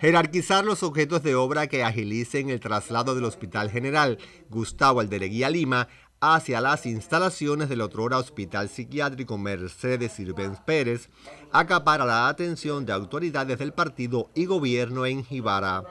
Jerarquizar los objetos de obra que agilicen el traslado del Hospital General Gustavo Aldereguía Lima hacia las instalaciones del otrora Hospital Psiquiátrico Mercedes Sirvens Pérez acapara la atención de autoridades del partido y gobierno en Jibara.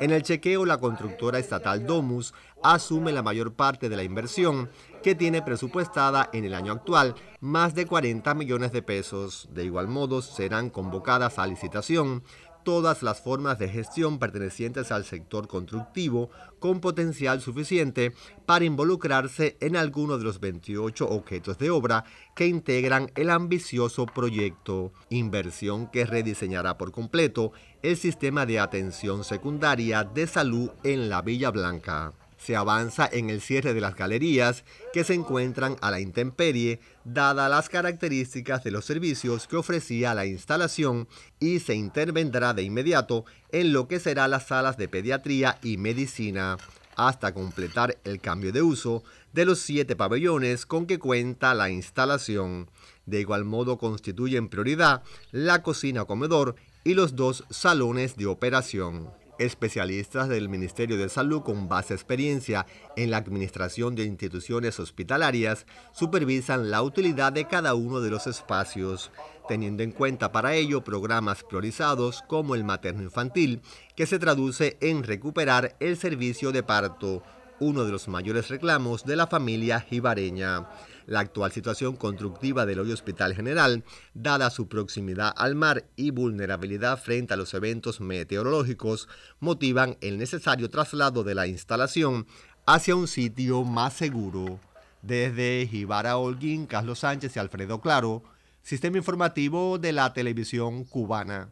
En el chequeo, la constructora estatal Domus asume la mayor parte de la inversión que tiene presupuestada en el año actual, más de 40 millones de pesos. De igual modo, serán convocadas a licitación todas las formas de gestión pertenecientes al sector constructivo con potencial suficiente para involucrarse en alguno de los 28 objetos de obra que integran el ambicioso proyecto, inversión que rediseñará por completo el sistema de atención secundaria de salud en la Villa Blanca se avanza en el cierre de las galerías que se encuentran a la intemperie, dada las características de los servicios que ofrecía la instalación y se intervendrá de inmediato en lo que serán las salas de pediatría y medicina, hasta completar el cambio de uso de los siete pabellones con que cuenta la instalación. De igual modo constituyen prioridad la cocina-comedor y los dos salones de operación especialistas del Ministerio de Salud con base experiencia en la administración de instituciones hospitalarias supervisan la utilidad de cada uno de los espacios, teniendo en cuenta para ello programas priorizados como el materno infantil, que se traduce en recuperar el servicio de parto, uno de los mayores reclamos de la familia jibareña la actual situación constructiva del hoy Hospital General, dada su proximidad al mar y vulnerabilidad frente a los eventos meteorológicos, motivan el necesario traslado de la instalación hacia un sitio más seguro. Desde Gibara Holguín, Carlos Sánchez y Alfredo Claro, Sistema Informativo de la Televisión Cubana.